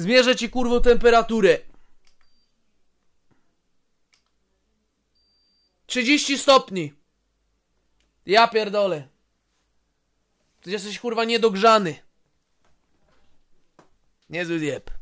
Zmierzę ci kurwo temperaturę. 30 stopni. Ja pierdolę. Ty jesteś kurwa niedogrzany. Niezły diep.